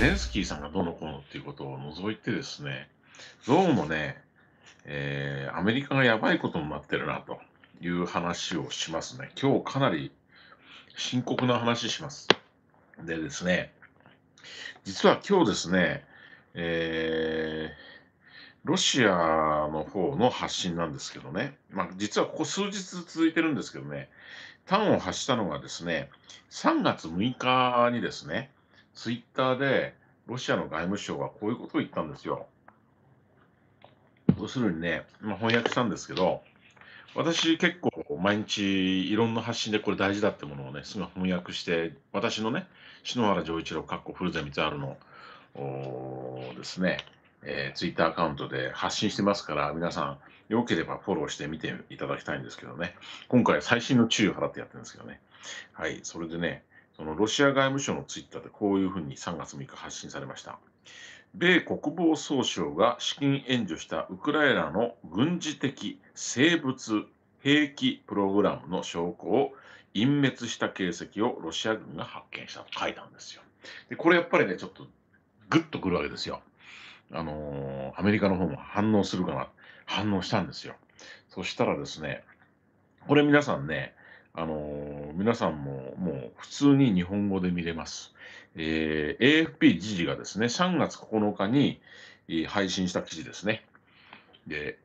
ゼレンスキーさんがどのこのっていうことを除いてですね、どうもね、えー、アメリカがやばいことになってるなという話をしますね。今日かなり深刻な話します。でですね、実は今日ですね、えー、ロシアの方の発信なんですけどね、まあ、実はここ数日続いてるんですけどね、端を発したのがですね、3月6日にですね、ツイッターでロシアの外務省はこういうことを言ったんですよ。要するにね、まあ、翻訳したんですけど、私結構毎日いろんな発信でこれ大事だってものをね、すぐ翻訳して、私のね、篠原丈一郎、かっこ古田光晴のですね、えー、ツイッターアカウントで発信してますから、皆さん、よければフォローしてみていただきたいんですけどね。今回最新の注意を払ってやってるんですけどね。はい、それでね、そのロシア外務省のツイッターでこういうふうに3月6日発信されました。米国防総省が資金援助したウクライナの軍事的、生物、兵器プログラムの証拠を隠滅した形跡をロシア軍が発見したと書いたんですよ。でこれやっぱりね、ちょっとグッとくるわけですよ。あのー、アメリカの方も反応するかな、反応したんですよ。そしたらですね、これ皆さんね、あのー、皆さんももう普通に日本語で見れます。えー、AFP 時事がですね、3月9日に、え配信した記事ですね。で、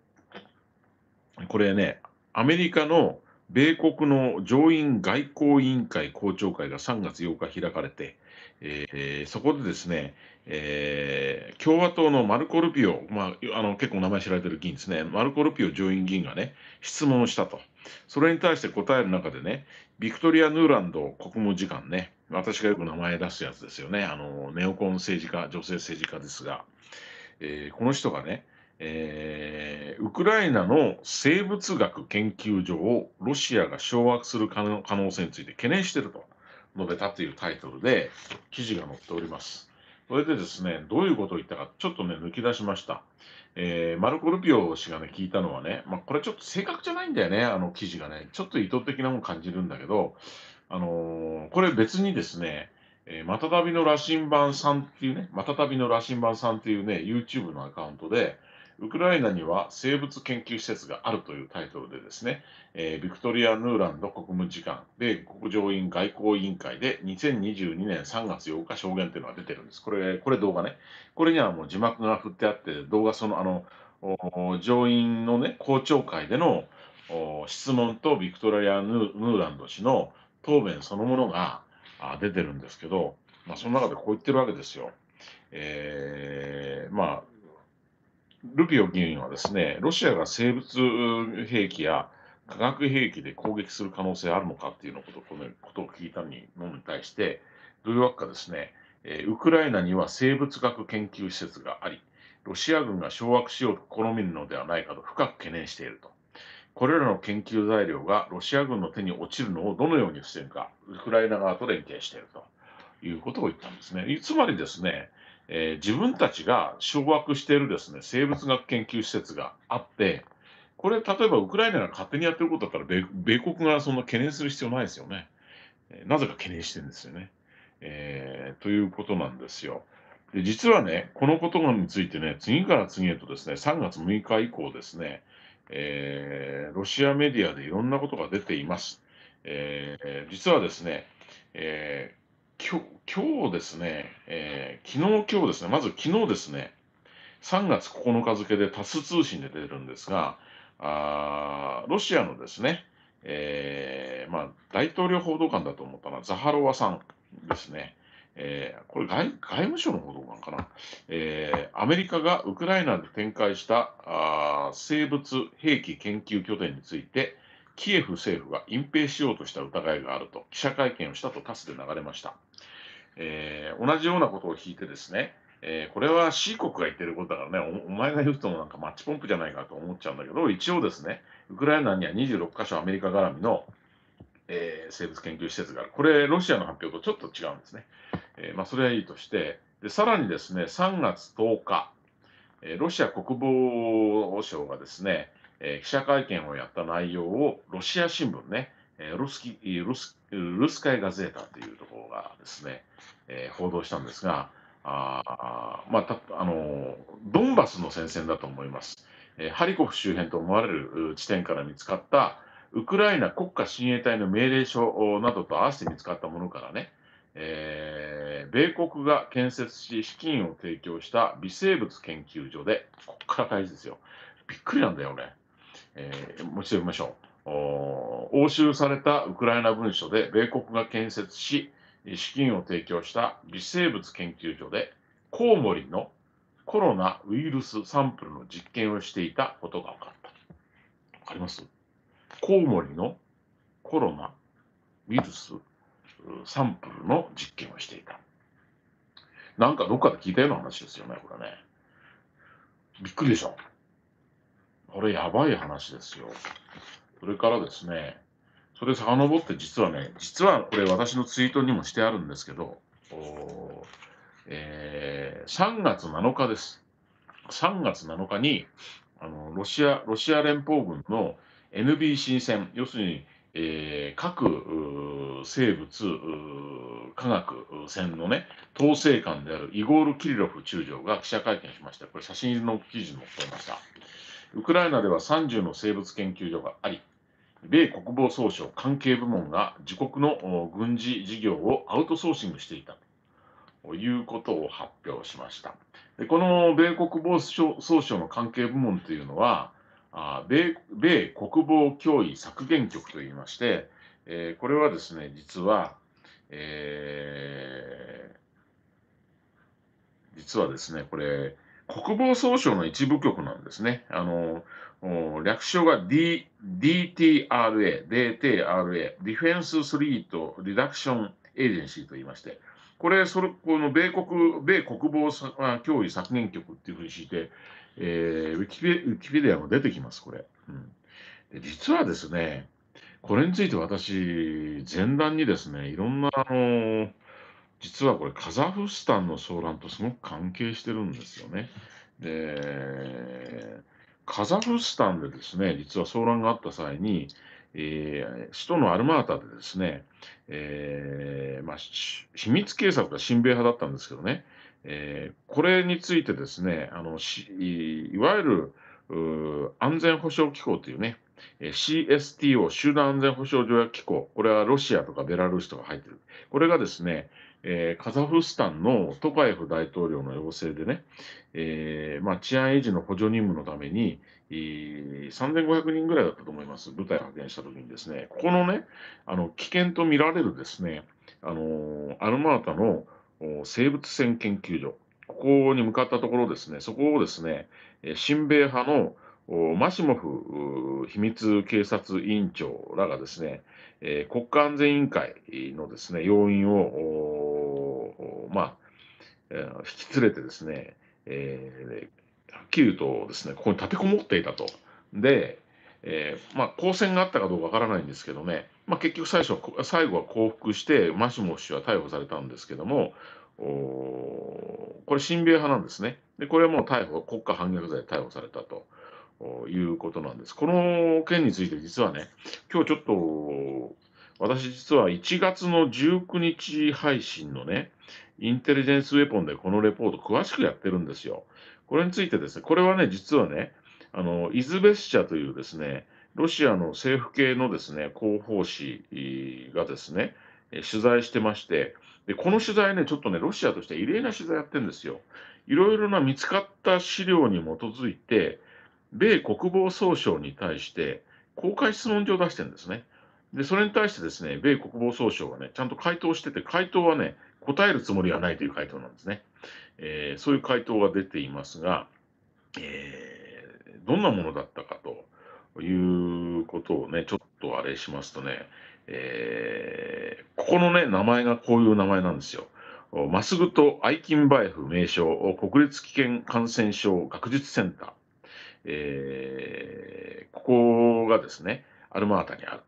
これね、アメリカの米国の上院外交委員会公聴会が3月8日開かれて、えー、そこでですね、えー、共和党のマルコ・ルピオ、まあ、あの結構名前知られてる議員ですね、マルコ・ルピオ上院議員がね、質問したと。それに対して答える中でね、ビクトリア・ヌーランド国務次官ね、私がよく名前出すやつですよね、あのネオコン政治家、女性政治家ですが、えー、この人がね、えー、ウクライナの生物学研究所をロシアが掌握する可能性について懸念していると述べたというタイトルで記事が載っております。それでですね、どういうことを言ったか、ちょっとね、抜き出しました。えー、マルコ・ルピオ氏がね、聞いたのはね、まあ、これちょっと正確じゃないんだよね、あの記事がね、ちょっと意図的なもん感じるんだけど、あのー、これ別にですね、えー、またたびの羅針盤さんっていうね、またたびの羅針盤さんっていうね、YouTube のアカウントで、ウクライナには生物研究施設があるというタイトルでですね、えー、ビクトリア・ヌーランド国務次官、米国上院外交委員会で2022年3月8日証言というのが出てるんです。これ、これ動画ね。これにはもう字幕が振ってあって、動画その、あの、上院のね、公聴会での質問とビクトリア・ヌーランド氏の答弁そのものが出てるんですけど、まあ、その中でこう言ってるわけですよ。えー、まあルピオ議員はですね、ロシアが生物兵器や化学兵器で攻撃する可能性あるのかっていうのことこのことを聞いたのに対して、どういうわけかですね、えウクライナには生物学研究施設があり、ロシア軍が掌握しようと試みるのではないかと深く懸念していると。これらの研究材料がロシア軍の手に落ちるのをどのように防ぐか、ウクライナ側と連携しているということを言ったんですね。つまりですね、えー、自分たちが掌握しているですね生物学研究施設があってこれ例えばウクライナが勝手にやってることだったら米米国がそんな懸念する必要ないですよね。えー、なぜか懸念してるんですよね。えー、ということなんですよ。で実はね、このことについてね、次から次へとですね、3月6日以降ですね、えー、ロシアメディアでいろんなことが出ています。えー、実はですね、えー今日、今日ですね、えー、昨日、今日ですね、まず昨日ですね、3月9日付でタス通信で出るんですが、あロシアのですね、えーまあ、大統領報道官だと思ったのはザハロワさんですね、えー、これ外、外務省の報道官かな、えー、アメリカがウクライナで展開したあ生物兵器研究拠点について、キエフ政府が隠蔽しようとした疑いがあると記者会見をしたとタスで流れました。えー、同じようなことを聞いてですね、えー、これは C 国が言ってることだからねお、お前が言うともなんかマッチポンプじゃないかと思っちゃうんだけど、一応ですね、ウクライナには26カ所アメリカ絡みの、えー、生物研究施設がある。これ、ロシアの発表とちょっと違うんですね。えー、まあ、それはいいとして、でさらにですね、3月10日、えロシア国防省がですね、え記者会見をやった内容をロシア新聞ね、えロスキーロスルスカイ・ガゼータというところがですね、えー、報道したんですが、あまあ、たあのドンバスの戦線だと思います、えー、ハリコフ周辺と思われる地点から見つかったウクライナ国家親衛隊の命令書などと合わせて見つかったものからね、えー、米国が建設し資金を提供した微生物研究所でここから大事ですよびっくりなんだよね、えー、もう一度読みましょう押収されたウクライナ文書で米国が建設し資金を提供した微生物研究所でコウモリのコロナウイルスサンプルの実験をしていたことが分かった。分かりますコウモリのコロナウイルスサンプルの実験をしていた。なんかどっかで聞いたような話ですよね、これね。びっくりでしょ。これやばい話ですよ。それからですね、それ遡って実はね、実はこれ私のツイートにもしてあるんですけど、えー、3月7日です。3月7日にあのロシア、ロシア連邦軍の NBC 戦、要するに、えー、各生物科学戦のね、統制官であるイゴール・キリロフ中将が記者会見しました。これ写真の記事に載ってました。ウクライナでは30の生物研究所があり、米国防総省関係部門が自国の軍事事業をアウトソーシングしていたということを発表しました。でこの米国防総省の関係部門というのは、米米国防脅威削減局といいまして、えー、これはですね、実は、えー、実はですね、これ、国防総省の一部局なんですね。あの略称が、D、DTRA、DTRA、ディフェンススリートリダクションエージェンシーと言いまして、これ、それこの米国米国防脅威削減局っていうふうにして、えー、ウィキペウィキペディアも出てきます、これ、うん、で。実はですね、これについて私、前段にですね、いろんな、あの実はこれカザフスタンの騒乱とすごく関係してるんですよね。でカザフスタンでですね実は騒乱があった際に、えー、首都のアルマータでですね、えーまあ、秘密警察が親米派だったんですけどね、えー、これについてですねあのいわゆる安全保障機構というね CSTO 集団安全保障条約機構これはロシアとかベラルーシとか入ってるこれがですねえー、カザフスタンのトカエフ大統領の要請でね、えーまあ、治安維持の補助任務のために、3500人ぐらいだったと思います、部隊を派遣したときにですね、ここのね、あの危険と見られるですね、あのアルマータの生物戦研究所、ここに向かったところですね、そこをですね、親米派のマシモフ秘密警察委員長らがですね、国家安全委員会のですね、要員をまあ、引き連れてですね、えー、はっきり言うとですね、ここに立てこもっていたと。で、えー、まあ、交戦があったかどうかわからないんですけどね、まあ、結局最初は、最後は降伏して、マシモ氏は逮捕されたんですけども、おこれ、親米派なんですね。で、これはもう逮捕、国家反逆罪で逮捕されたと。いうことなんです。この件について実はね、今日ちょっと、私実は1月の19日配信のね、インテリジェンスウェポンでこのレポート詳しくやってるんですよ。これについてですね、これはね、実はね、あの、イズベス社というですね、ロシアの政府系のですね、広報誌がですね、取材してまして、で、この取材ね、ちょっとね、ロシアとして異例な取材やってるんですよ。いろいろな見つかった資料に基づいて、米国防総省に対して公開質問状を出してるんですね。で、それに対してですね、米国防総省はね、ちゃんと回答してて、回答はね、答えるつもりはないという回答なんですね。えー、そういう回答が出ていますが、えー、どんなものだったかということをね、ちょっとあれしますとね、えー、ここのね、名前がこういう名前なんですよ。マスグとアイキンバエフ名称国立危険感染症学術センター。えー、ここがですね、アルマータにある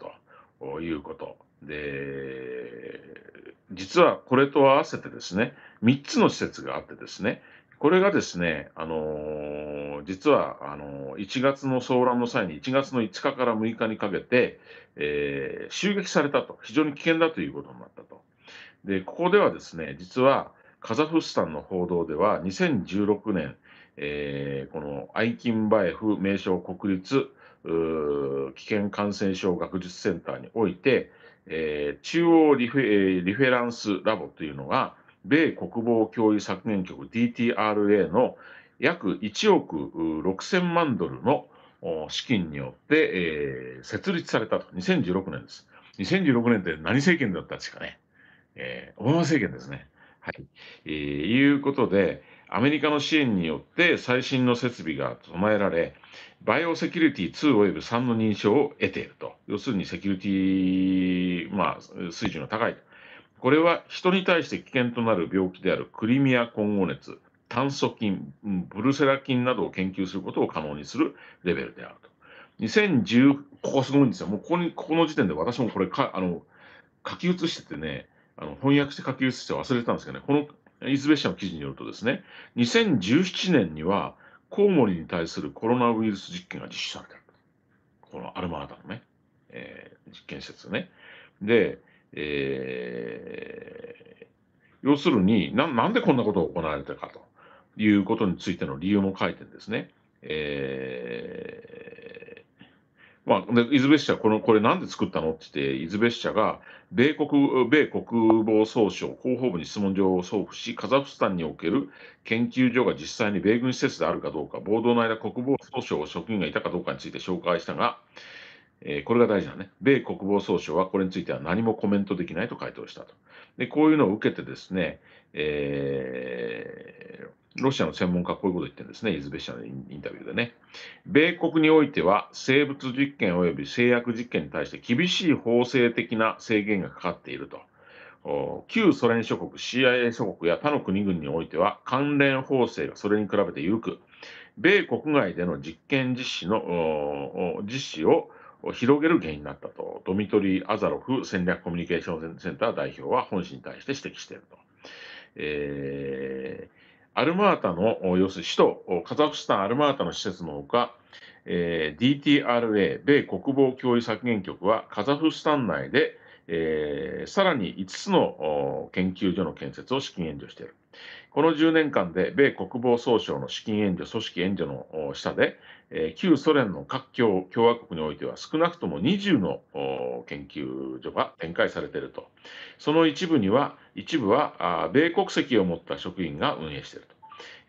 ということ。で、実はこれと合わせてですね、3つの施設があってですね、これがですね、あのー、実は、あのー、1月の騒乱の際に1月の5日から6日にかけて、えー、襲撃されたと、非常に危険だということになったと。で、ここではですね、実は、カザフスタンの報道では、2016年、えー、このアイキンバエフ名称国立危険感染症学術センターにおいて、えー、中央リフェリフェランスラボというのが、米国防教育削減局 DTRA の約1億6000万ドルの資金によって、えー、設立されたと。2016年です。2016年って何政権だったんですかね。えー、オバマ政権ですね。はい。えー、いうことで、アメリカの支援によって最新の設備が備えられ、バイオセキュリティ2および3の認証を得ていると。要するにセキュリティ、まあ、水準が高い。これは人に対して危険となる病気であるクリミア混合熱、炭素菌、ブルセラ菌などを研究することを可能にするレベルであると。2010、ここすごいんですよ。もうここに、ここの時点で私もこれか、あの、書き写しててね、あの翻訳して書き写して忘れてたんですけどね、このイズベ社の記事によるとですね、2017年にはコウモリに対するコロナウイルス実験が実施されてる。このアルマータのね、えー、実験施設ね。で、えー、要するにな、なんでこんなことが行われたかということについての理由も書いてるんですね。えーまあ、でイズベッシャこの、これなんで作ったのって言って、イズベッシャが米国、米国防総省広報部に質問状を送付し、カザフスタンにおける研究所が実際に米軍施設であるかどうか、暴動の間、国防総省職員がいたかどうかについて紹介したが、えー、これが大事だね。米国防総省はこれについては何もコメントできないと回答したと。で、こういうのを受けてですね、えーロシアの専門家はこういうことを言ってるんですね、イズベシャのインタビューでね。米国においては、生物実験及び製薬実験に対して厳しい法制的な制限がかかっていると。旧ソ連諸国、CIA 諸国や他の国々においては、関連法制がそれに比べて緩く、米国外での実験実施の実施を広げる原因になったと、ドミトリー・アザロフ戦略コミュニケーションセンター代表は本市に対して指摘していると。えーアルマータの、要する首都、カザフスタンアルマータの施設のほか、えー、DTRA、米国防教育削減局は、カザフスタン内で、えー、さらに5つの研究所の建設を資金援助している。この10年間で米国防総省の資金援助、組織援助の下で、え旧ソ連の各共共和国においては少なくとも20の研究所が展開されていると。その一部には、一部はあ米国籍を持った職員が運営していると。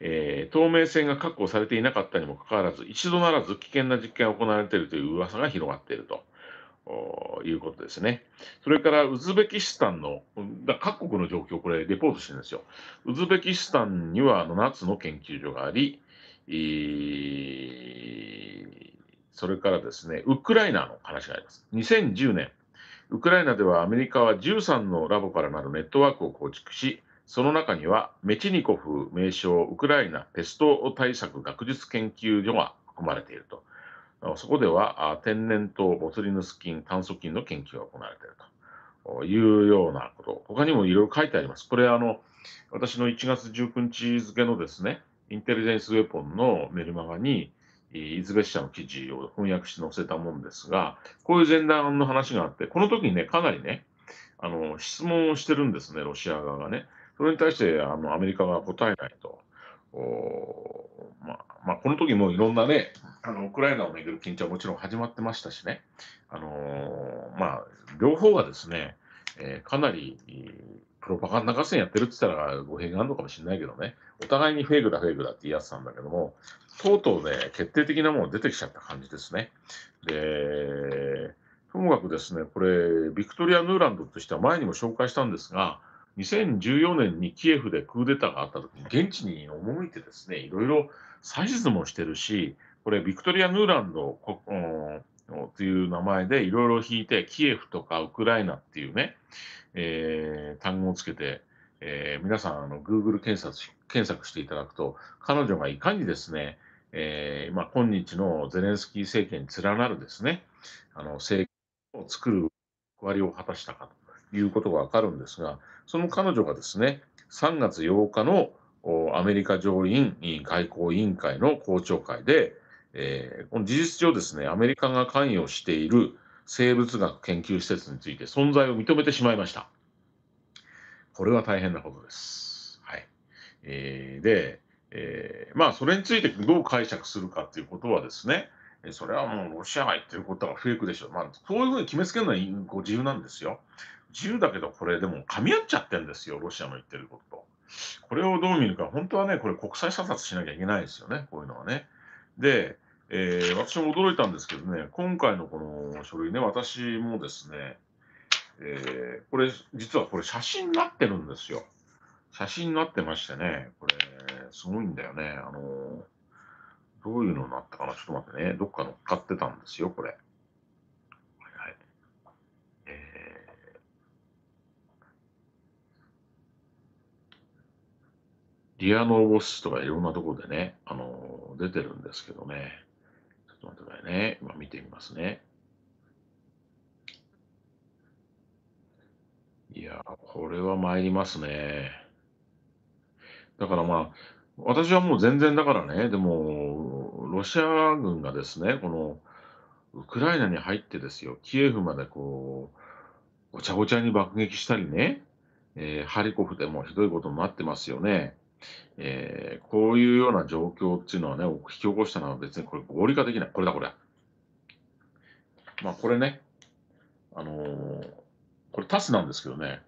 えー、透明性が確保されていなかったにもかかわらず、一度ならず危険な実験が行われているという噂が広がっていると。いうことですね。それからウズベキスタンの、各国の状況、これ、レポートしてるんですよ。ウズベキスタンには7つの研究所があり、それからですね、ウクライナの話があります。2010年、ウクライナではアメリカは13のラボからなるネットワークを構築し、その中にはメチニコフ名称ウクライナペスト対策学術研究所が含まれていると。そこでは天然痘、ボツリヌス菌、炭素菌の研究が行われているというようなこと、他にもいろいろ書いてあります。これあの私の1月19日付のですね、インテリジェンスウェポンのメルマガに、いずッしャの記事を翻訳して載せたもんですが、こういう前段の話があって、この時にね、かなりね、あの、質問をしてるんですね、ロシア側がね。それに対して、あの、アメリカが答えないと。おまあ、まあ、この時もいろんなね、あの、ウクライナをめぐる緊張はもちろん始まってましたしね、あのー、まあ、両方がですね、えー、かなり、プロパガンダ合戦やってるって言ったら語弊があるのかもしれないけどね、お互いにフェイクだ、フェイクだって言い合ってたんだけども、とうとうね、決定的なもの出てきちゃった感じですね。で、ともかくですね、これ、ビクトリア・ヌーランドとしては前にも紹介したんですが、2014年にキエフでクーデターがあった時に、現地に赴いてですね、いろいろ指図もしてるし、これ、ビクトリア・ヌーランド、こうんっていう名前でいろいろ引いて、キエフとかウクライナっていうね、えー、単語をつけて、えー、皆さんあの Google 検索検索していただくと、彼女がいかにですね、えーま今日のゼレンスキー政権に連なるですね、あの政権を作る役割を果たしたかということがわかるんですが、その彼女がですね、3月8日のアメリカ上院外交委員会の公聴会で、えー、この事実上ですね、アメリカが関与している生物学研究施設について存在を認めてしまいました。これは大変なことです。はい。えー、で、えー、まあ、それについてどう解釈するかっていうことはですね、それはもうロシアが言ってることはフェイクでしょ。まあ、そういうふうに決めつけるのはご自由なんですよ。自由だけど、これでも噛み合っちゃってるんですよ、ロシアの言ってることと。これをどう見るか、本当はね、これ国際査察しなきゃいけないですよね、こういうのはね。で、えー、私も驚いたんですけどね、今回のこの書類ね、私もですね、えー、これ、実はこれ写真になってるんですよ。写真になってましてね、これ、すごいんだよね。あのー、どういうのになったかなちょっと待ってね。どっか乗っかってたんですよ、これ。はいはい。えー、リアノーボスとかいろんなとこでね、あのー出てるんですけどね。ちょっと待ってくださいね。今見てみますね。いや、これは参りますね。だからまあ、私はもう全然だからね、でも、ロシア軍がですね、この、ウクライナに入ってですよ、キエフまでこう、ごちゃごちゃに爆撃したりね、えー、ハリコフでもひどいことになってますよね。えー、こういうような状況っていうのはね、引き起こしたのは別にこれ合理化できない。これだ、これ。まあ、これね、あのー、これタスなんですけどね、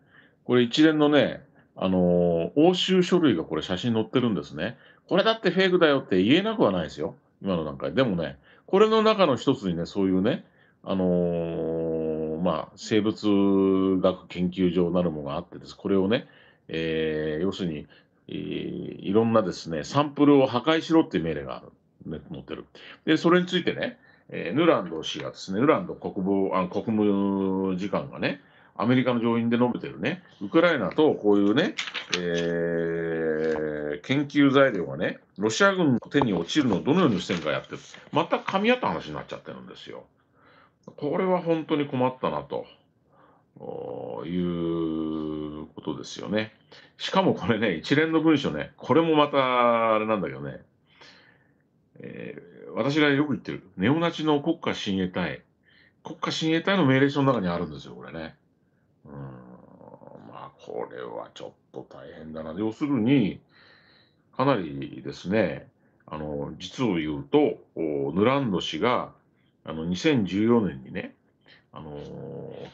これ一連のね、あのー、押収書類がこれ写真載ってるんですね。これだってフェイクだよって言えなくはないですよ。今の段階。でもね、これの中の一つにね、そういうね、あのー、まあ、生物学研究所なるものがあってです。これをね、えー、要するにいろんなですね、サンプルを破壊しろっていう命令がある、載ってる。で、それについてね、えー、ヌランド氏がですね、ヌランド国防、あ国務次官がね、アメリカの上院で述べてるね、ウクライナとこういうね、えー、研究材料がね、ロシア軍の手に落ちるのをどのようにしてかやってる、全く噛み合った話になっちゃってるんですよ。これは本当に困ったなと。いうことですよね。しかもこれね、一連の文書ね、これもまたあれなんだけどね、えー、私がよく言ってる、ネオナチの国家親衛隊、国家親衛隊の命令書の中にあるんですよ、これね。うんまあ、これはちょっと大変だな。要するに、かなりですね、あの実を言うと、ヌランド氏があの2014年にね、あの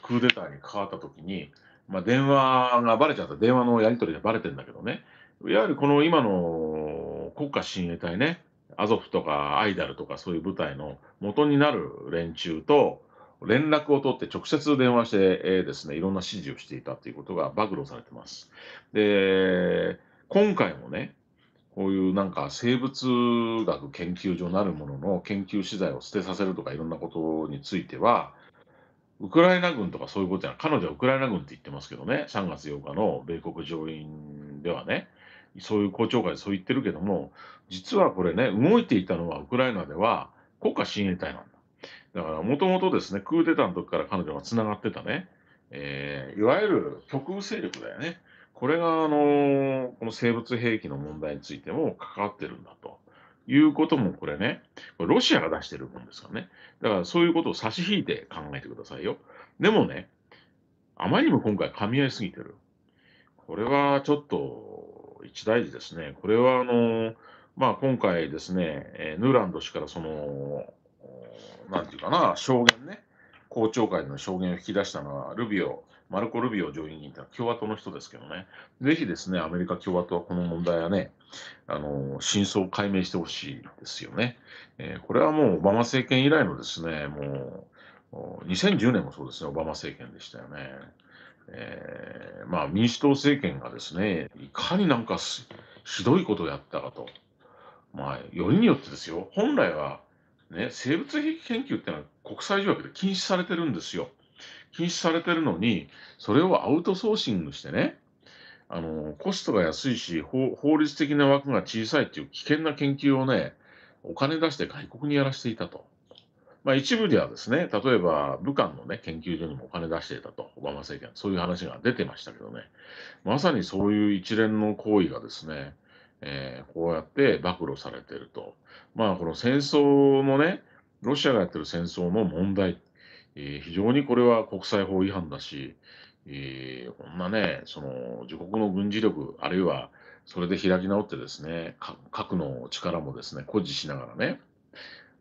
クーデターに関わった時に、まあ、電話がばれちゃった、電話のやり取りでばれてんだけどね、いわゆるこの今の国家親衛隊ね、アゾフとかアイダルとかそういう部隊の元になる連中と連絡を取って直接電話して、えですね、いろんな指示をしていたということが暴露されてます。で、今回もね、こういうなんか生物学研究所なるものの研究資材を捨てさせるとかいろんなことについては、ウクライナ軍とかそういうことや彼女はウクライナ軍って言ってますけどね、3月8日の米国上院ではね、そういう公聴会でそう言ってるけども、実はこれね、動いていたのはウクライナでは国家親衛隊なんだ。だからもともとですね、クーデターの時から彼女がつながってたね、えー、いわゆる極右勢力だよね。これが、あのー、この生物兵器の問題についても関わってるんだと。いうこともこれね、これロシアが出してるもんですからね。だからそういうことを差し引いて考えてくださいよ。でもね、あまりにも今回噛み合いすぎてる。これはちょっと一大事ですね。これはあの、まあ今回ですね、えヌーランド氏からその、なんていうかな、証言ね、公聴会の証言を引き出したのはルビオマルコ・ルビオ上院議員って共和党の人ですけどね、ぜひですね、アメリカ共和党はこの問題はね、あの真相を解明してほしいですよね。えー、これはもうオバマ政権以来のですね、もう2010年もそうですね、オバマ政権でしたよね。えー、まあ民主党政権がですね、いかになんかひどいことをやったかと。まあ、よりによってですよ、本来は、ね、生物兵器研究ってのは国際条約で禁止されてるんですよ。禁止されてるのに、それをアウトソーシングしてね、あの、コストが安いし、法法律的な枠が小さいっていう危険な研究をね、お金出して外国にやらせていたと。まあ、一部ではですね、例えば武漢の、ね、研究所にもお金出していたと、オバマ政権、そういう話が出てましたけどね、まさにそういう一連の行為がですね、えー、こうやって暴露されていると。まあ、この戦争のね、ロシアがやってる戦争の問題えー、非常にこれは国際法違反だし、えー、こんなね、その自国の軍事力、あるいはそれで開き直ってですね、核の力もですね、誇示しながらね、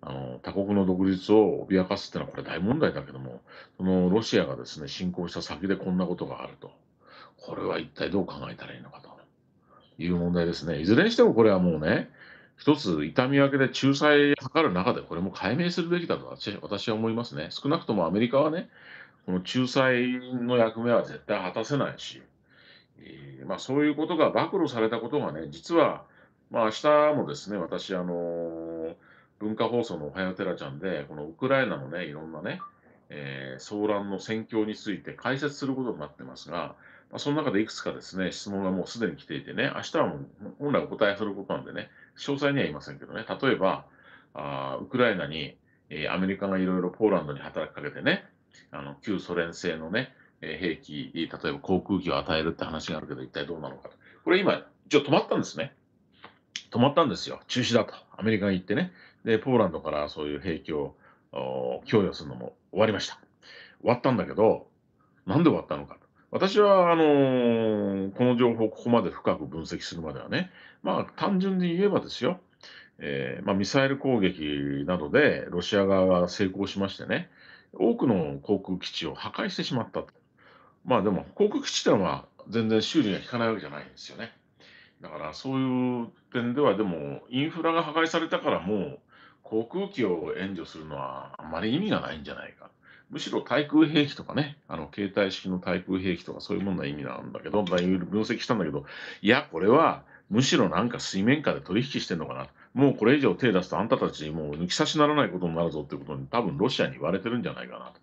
あの他国の独立を脅かすっていうのはこれ大問題だけども、そのロシアがですね、侵攻した先でこんなことがあると。これは一体どう考えたらいいのかという問題ですね。いずれにしてもこれはもうね、一つ痛み分けで仲裁を図る中で、これも解明するべきだと私は思いますね。少なくともアメリカはね、この仲裁の役目は絶対果たせないし、えー、まあ、そういうことが暴露されたことがね、実は、まあ明日もですね、私、あの文化放送のおはようテラちゃんで、このウクライナのね、いろんなね、えー、騒乱の戦況について解説することになってますが、まあ、その中でいくつかですね、質問がもうすでに来ていてね、明日はもう本来お答えすることなんでね、詳細には言いませんけどね、例えば、あウクライナに、えー、アメリカがいろいろポーランドに働きかけてね、あの旧ソ連製のね、えー、兵器、例えば航空機を与えるって話があるけど、一体どうなのかと。これ今、一応止まったんですね。止まったんですよ。中止だと。アメリカに行ってね。で、ポーランドからそういう兵器を供与するのも終わりました。終わったんだけど、なんで終わったのか。私は、あのー、この情報をここまで深く分析するまではね、まあ、単純に言えばですよ、えー、まあ、ミサイル攻撃などでロシア側が成功しましてね、多くの航空基地を破壊してしまったと。まあでも、航空基地というのは全然修理が効かないわけじゃないんですよね。だからそういう点では、でもインフラが破壊されたからもう航空機を援助するのはあまり意味がないんじゃないか。むしろ対空兵器とかね、あの携帯式の対空兵器とかそういうものな意味なんだけど、だいぶ分析したんだけど、いや、これはむしろなんか水面下で取引してんのかな、もうこれ以上手出すとあんたたちもう抜き差しならないことになるぞってことに、多分ロシアに言われてるんじゃないか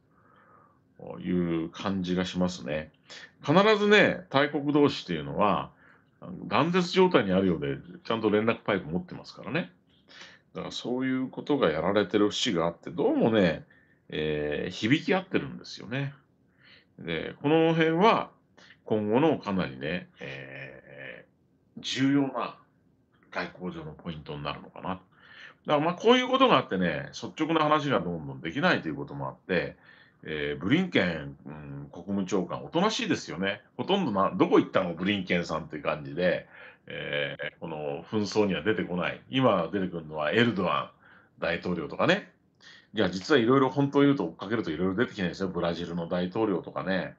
なという感じがしますね。必ずね、大国同士っていうのは、断絶状態にあるようで、ちゃんと連絡パイプ持ってますからね。だからそういうことがやられてる節があって、どうもね、えー、響き合ってるんですよね。で、この辺は今後のかなりね、えー、重要な外交上のポイントになるのかな。だからまあこういうことがあってね、率直な話がどんどんできないということもあって、えー、ブリンケン、うん、国務長官、おとなしいですよね。ほとんどな、どこ行ったのブリンケンさんっいう感じで、えー、この紛争には出てこない。今出てくるのはエルドアン大統領とかね、いや、実はいろいろ本当を言うと追っかけるといろいろ出てきないですよ。ブラジルの大統領とかね。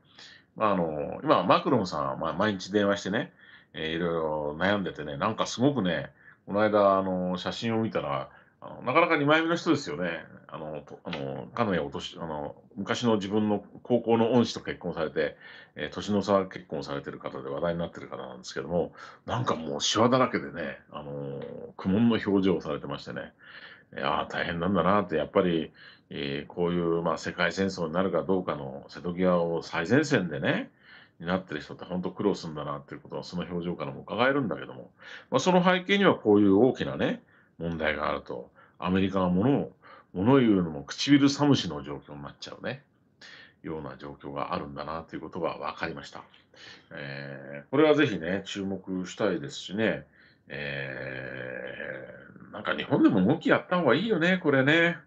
まあ、あの、今、マクロンさんは、毎日電話してね、えいろいろ悩んでてね、なんかすごくね、この間、あの、写真を見たら、あのなかなか2枚目の人ですよね。あの、あのかなりお年あの昔の自分の高校の恩師と結婚されて、えー、年の差結婚されてる方で話題になってる方なんですけども、なんかもうシワだらけでね、あの苦悶の表情をされてましてね、いや大変なんだなって、やっぱり、えー、こういう、まあ、世界戦争になるかどうかの瀬戸際を最前線でね、になってる人って本当苦労するんだなっていうことは、その表情からも伺えるんだけども、まあ、その背景にはこういう大きなね、問題があると、アメリカがものを、物言うのも唇寒しの状況になっちゃうね、ような状況があるんだなということが分かりました。えー、これはぜひね、注目したいですしね、えー、なんか日本でも動きやった方がいいよね、これね。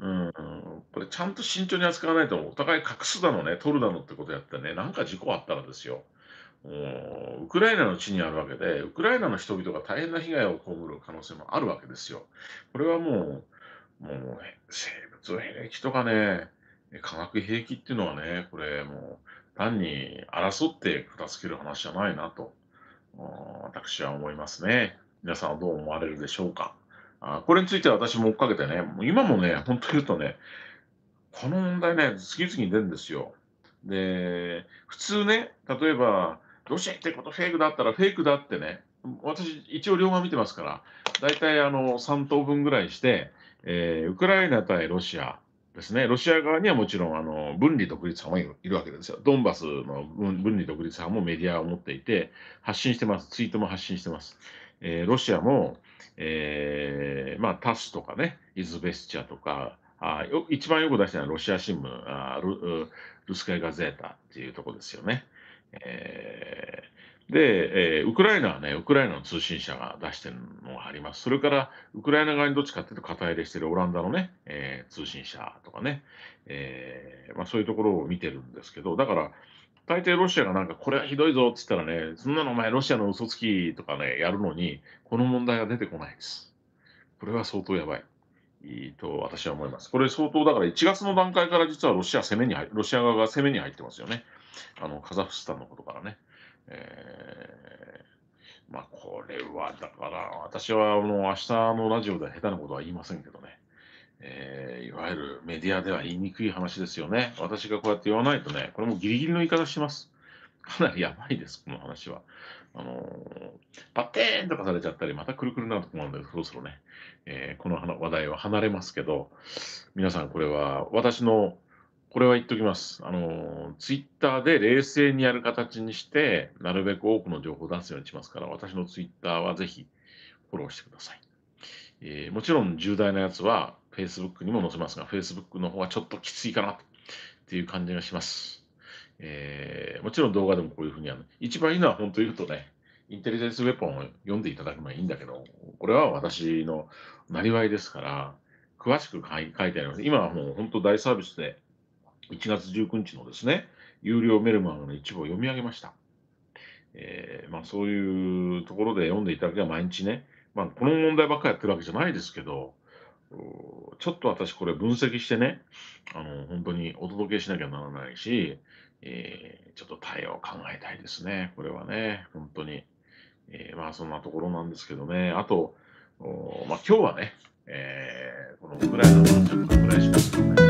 うん、これちゃんと慎重に扱わないと、お互い隠すだのね、取るだのってことやってね、なんか事故あったらですよ。ウクライナの地にあるわけで、ウクライナの人々が大変な被害を被る可能性もあるわけですよ。これはもう、もう生物兵器とかね、化学兵器っていうのはね、これもう単に争って片付ける話じゃないなと。私は思いますね。皆さんはどう思われるでしょうか。あこれについては私も追っかけてね、も今もね、本当言うとね、この問題ね、次々に出るんですよ。で、普通ね、例えば、ロシアってことフェイクだったら、フェイクだってね、私、一応両側見てますから、大体あの3等分ぐらいして、えー、ウクライナ対ロシア、ですね、ロシア側にはもちろんあの分離独立派もいるわけですよ。ドンバスの分離独立派もメディアを持っていて、発信してます、ツイートも発信してます。えー、ロシアも、えーまあ、タスとかね、イズベスチャとか、あよ一番よく出したのはロシア新聞あル、ルスカイ・ガゼータっていうところですよね。えーで、えー、ウクライナはね、ウクライナの通信社が出してるのがあります。それから、ウクライナ側にどっちかっていうと、肩入れしてるオランダのね、えー、通信社とかね、えー、まあ、そういうところを見てるんですけど、だから、大抵ロシアがなんか、これはひどいぞって言ったらね、そんなのお前ロシアの嘘つきとかね、やるのに、この問題は出てこないです。これは相当やばい。いいと私は思います。これ相当だから1月の段階から実はロシア攻めにロシア側が攻めに入ってますよね。あのカザフスタンのことからね。えまあ、これは、だから、私は、あの、明日のラジオで下手なことは言いませんけどね。えー、いわゆるメディアでは言いにくい話ですよね。私がこうやって言わないとね、これもギリギリの言い方してます。かなりやばいです、この話は。あのー、パテーンとかされちゃったり、またくるくるなるとこなんで、そろそろね、えー、この話題は離れますけど、皆さんこれは私のこれは言っときます。あの、ツイッターで冷静にやる形にして、なるべく多くの情報を出すようにしますから、私のツイッターはぜひフォローしてください。えー、もちろん重大なやつは Facebook にも載せますが、Facebook の方はちょっときついかなっていう感じがします。えー、もちろん動画でもこういうふうにある。一番いいのは本当言うとね、インテリジェンスウェポンを読んでいただくのはいいんだけど、これは私のなりわいですから、詳しく書いてあります。今はもう本当大サービスで1月19日のですね、有料メルマガの一部を読み上げました。えー、まあ、そういうところで読んでいただければ毎日ね、まあ、この問題ばっかりやってるわけじゃないですけど、ちょっと私これ分析してね、あの、本当にお届けしなきゃならないし、えー、ちょっと対応を考えたいですね。これはね、本当に。えー、まあそんなところなんですけどね。あと、まあ今日はね、えー、このウクライナの話はこれぐらいしますけどね。